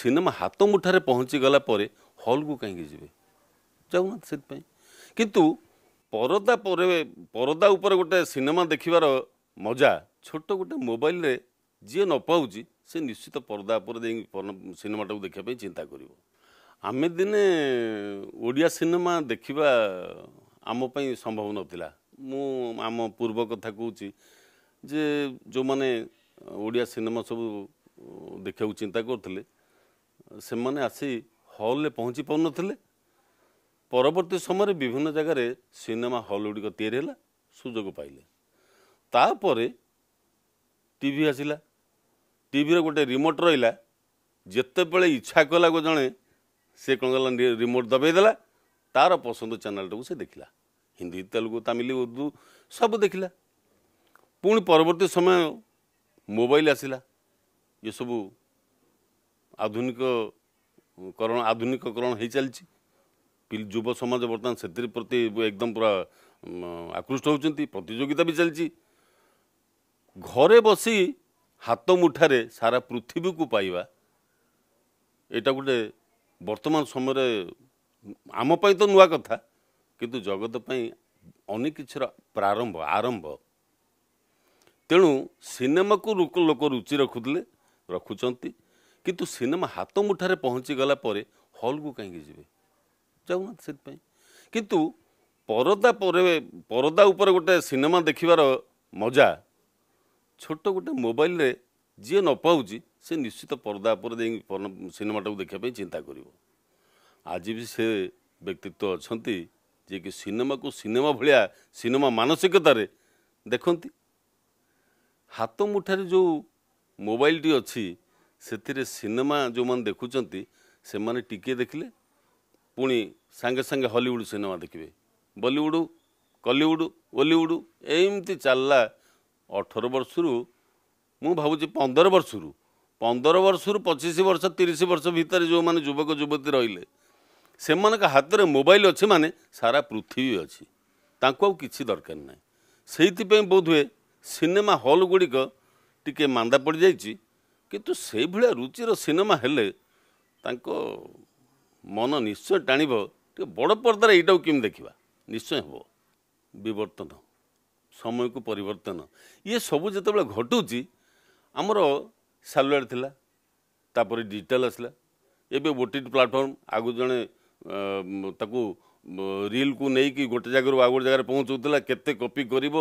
cinema ହାତ ମୁଠାରେ ପହଞ୍ଚିଗଲା ପରେ ହଲ୍କୁ କାହିଁକି ଯିବେ ଯାଉନାହାନ୍ତି ସେଥିପାଇଁ କିନ୍ତୁ ପରଦା ପରେ ପରଦା ଉପରେ ଗୋଟେ ସିନେମା ଦେଖିବାର ମଜା ଛୋଟ ଗୋଟେ ମୋବାଇଲରେ ଯିଏ ନ ପାଉଛି ସେ ନିଶ୍ଚିତ ପରଦା ଉପରେ ଯାଇକି ସିନେମାଟାକୁ ଦେଖିବା ପାଇଁ ଚିନ୍ତା କରିବ ଆମେ ଦିନେ ଓଡ଼ିଆ ସିନେମା ଦେଖିବା ଆମ ପାଇଁ ସମ୍ଭବ ନଥିଲା ମୁଁ ଆମ ପୂର୍ବ କଥା କହୁଛି ଯେ ଯେଉଁମାନେ ଓଡ଼ିଆ ସିନେମା ସବୁ ଦେଖିବାକୁ ଚିନ୍ତା କରୁଥିଲେ ସେମାନେ ଆସି ହଲ୍ରେ ପହଞ୍ଚି ପାରୁନଥିଲେ ପରବର୍ତ୍ତୀ ସମୟରେ ବିଭିନ୍ନ ଜାଗାରେ ସିନେମା ହଲ୍ ଗୁଡ଼ିକ ତିଆରି ହେଲା ସୁଯୋଗ ପାଇଲେ ତାପରେ ଟିଭି ଆସିଲା ଟିଭିର ଗୋଟେ ରିମୋଟ୍ ରହିଲା ଯେତେବେଳେ ଇଚ୍ଛା କଲାକୁ ଜଣେ ସେ କ'ଣ କଲା ରିମୋଟ୍ ଦବାଇଦେଲା ତା'ର ପସନ୍ଦ ଚ୍ୟାନେଲ୍ଟାକୁ ସେ ଦେଖିଲା ହିନ୍ଦୀ ତେଲୁଗୁ ତାମିଲ ଉର୍ଦ୍ଦୁ ସବୁ ଦେଖିଲା ପୁଣି ପରବର୍ତ୍ତୀ ସମୟ ମୋବାଇଲ୍ ଆସିଲା ଏସବୁ ଆଧୁନିକକରଣ ଆଧୁନିକକରଣ ହୋଇଚାଲିଛି ଯୁବ ସମାଜ ବର୍ତ୍ତମାନ ସେଥିପ୍ରତି ଏକଦମ୍ ପୁରା ଆକୃଷ୍ଟ ହେଉଛନ୍ତି ପ୍ରତିଯୋଗିତା ବି ଚାଲିଛି ଘରେ ବସି ହାତ ମୁଠାରେ ସାରା ପୃଥିବୀକୁ ପାଇବା ଏଇଟା ଗୋଟେ ବର୍ତ୍ତମାନ ସମୟରେ ଆମ ପାଇଁ ତ ନୂଆ କଥା କିନ୍ତୁ ଜଗତ ପାଇଁ ଅନେକ କିଛିର ପ୍ରାରମ୍ଭ ଆରମ୍ଭ ତେଣୁ ସିନେମାକୁ ଲୋକ ରୁଚି ରଖୁଥିଲେ ରଖୁଛନ୍ତି କିନ୍ତୁ ସିନେମା ହାତ ମୁଠାରେ ପହଞ୍ଚିଗଲା ପରେ ହଲ୍କୁ କାହିଁକି ଯିବେ ଯାଉନାହାନ୍ତି ସେଥିପାଇଁ କିନ୍ତୁ ପରଦା ପରେ ପରଦା ଉପରେ ଗୋଟେ ସିନେମା ଦେଖିବାର ମଜା ଛୋଟ ଗୋଟେ ମୋବାଇଲରେ ଯିଏ ନ ପାଉଛି ସେ ନିଶ୍ଚିତ ପରଦା ଉପରେ ଯାଇକି ସିନେମାଟାକୁ ଦେଖିବା ପାଇଁ ଚିନ୍ତା କରିବ ଆଜି ବି ସେ ବ୍ୟକ୍ତିତ୍ୱ ଅଛନ୍ତି ଯିଏକି ସିନେମାକୁ ସିନେମା ଭଳିଆ ସିନେମା ମାନସିକତାରେ ଦେଖନ୍ତି ହାତ ମୁଠାରେ ଯେଉଁ ମୋବାଇଲଟି ଅଛି ସେଥିରେ ସିନେମା ଯେଉଁମାନେ ଦେଖୁଛନ୍ତି ସେମାନେ ଟିକିଏ ଦେଖିଲେ ପୁଣି ସାଙ୍ଗେ ସାଙ୍ଗେ ହଲିଉଡ଼୍ ସିନେମା ଦେଖିବେ ବଲିଉଡ଼ କଲିଉଡ଼ ଓଲିଉଡ଼ ଏମିତି ଚାଲିଲା ଅଠର ବର୍ଷରୁ ମୁଁ ଭାବୁଛି ପନ୍ଦର ବର୍ଷରୁ ପନ୍ଦର ବର୍ଷରୁ ପଚିଶ ବର୍ଷ ତିରିଶ ବର୍ଷ ଭିତରେ ଯେଉଁମାନେ ଯୁବକ ଯୁବତୀ ରହିଲେ ସେମାନଙ୍କ ହାତରେ ମୋବାଇଲ୍ ଅଛି ମାନେ ସାରା ପୃଥିବୀ ଅଛି ତାଙ୍କୁ ଆଉ କିଛି ଦରକାର ନାହିଁ ସେଇଥିପାଇଁ ବୋଧହୁଏ ସିନେମା ହଲ୍ ଗୁଡ଼ିକ ଟିକିଏ ମାନ୍ଦା ପଡ଼ିଯାଇଛି କିନ୍ତୁ ସେଇଭଳିଆ ରୁଚିର ସିନେମା ହେଲେ ତାଙ୍କ ମନ ନିଶ୍ଚୟ ଟାଣିବ ଟିକେ ବଡ଼ ପର୍ଦ୍ଦାରେ ଏଇଟାକୁ କେମିତି ଦେଖିବା ନିଶ୍ଚୟ ହେବ ବିବର୍ତ୍ତନ ସମୟକୁ ପରିବର୍ତ୍ତନ ଇଏ ସବୁ ଯେତେବେଳେ ଘଟୁଛି ଆମର ସାଲୁଆର ଥିଲା ତାପରେ ଡିଜିଟାଲ୍ ଆସିଲା ଏବେ ଓ ପ୍ଲାଟଫର୍ମ ଆଗରୁ ଜଣେ ତାକୁ ରିଲ୍କୁ ନେଇକି ଗୋଟେ ଜାଗାରୁ ଆଉ ଗୋଟେ ଜାଗାରେ ପହଞ୍ଚାଉଥିଲା କେତେ କପି କରିବ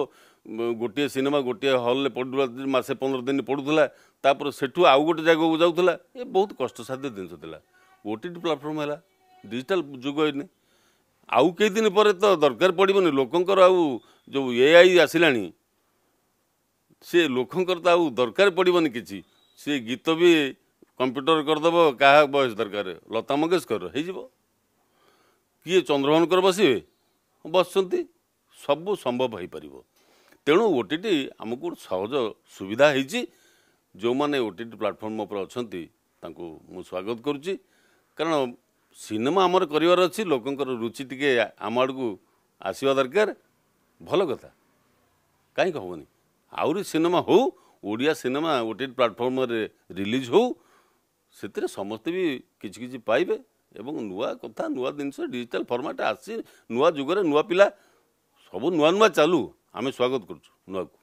ଗୋଟିଏ ସିନେମା ଗୋଟିଏ ହଲ୍ରେ ପଡ଼ୁଥିଲା ମାସେ ପନ୍ଦର ଦିନ ପଡ଼ୁଥିଲା ତାପରେ ସେଠୁ ଆଉ ଗୋଟେ ଜାଗାକୁ ଯାଉଥିଲା ଏ ବହୁତ କଷ୍ଟସାଧ୍ୟ ଜିନିଷ ଥିଲା ଓ ଟି ଟି ପ୍ଲାଟଫର୍ମ ହେଲା ଡିଜିଟାଲ୍ ଯୁଗ ହେଇନି ଆଉ କେଇ ଦିନ ପରେ ତ ଦରକାର ପଡ଼ିବନି ଲୋକଙ୍କର ଆଉ ଯେଉଁ ଏ ଆଇ ଆସିଲାଣି ସିଏ ଲୋକଙ୍କର ତ ଆଉ ଦରକାର ପଡ଼ିବନି କିଛି ସିଏ ଗୀତ ବି କମ୍ପ୍ୟୁଟର କରିଦେବ କାହା ବୟସ ଦରକାର ଲତା ମଙ୍ଗେଶକର ହେଇଯିବ କିଏ ଚନ୍ଦ୍ରମାନଙ୍କର ବସିବେ ବସିଛନ୍ତି ସବୁ ସମ୍ଭବ ହୋଇପାରିବ ତେଣୁ ଓ ଟି ଟି ଆମକୁ ସହଜ ସୁବିଧା ହେଇଛି ଯେଉଁମାନେ ଓ ଟି ଟି ପ୍ଲାଟଫର୍ମ ଉପରେ ଅଛନ୍ତି ତାଙ୍କୁ ମୁଁ ସ୍ୱାଗତ କରୁଛି କାରଣ ସିନେମା ଆମର କରିବାର ଅଛି ଲୋକଙ୍କର ରୁଚି ଟିକିଏ ଆମ ଆଡ଼କୁ ଆସିବା ଦରକାର ଭଲ କଥା କାହିଁକି ହେବନି ଆହୁରି ସିନେମା ହେଉ ଓଡ଼ିଆ ସିନେମା ଓ ଟି ଟି ପ୍ଲାଟଫର୍ମରେ ରିଲିଜ୍ ହେଉ ସେଥିରେ ସମସ୍ତେ ବି କିଛି କିଛି ପାଇବେ এবং ନୂଆ କଥା ନୂଆ ଜିନିଷ ଡିଜିଟାଲ ଫର୍ମାଟ୍ ଆସି ନୂଆ ଯୁଗରେ ନୂଆ ପିଲା ସବୁ ନୂଆ ନୂଆ ଚାଲୁ ଆମେ ସ୍ୱାଗତ କରୁଛୁ ନୂଆକୁ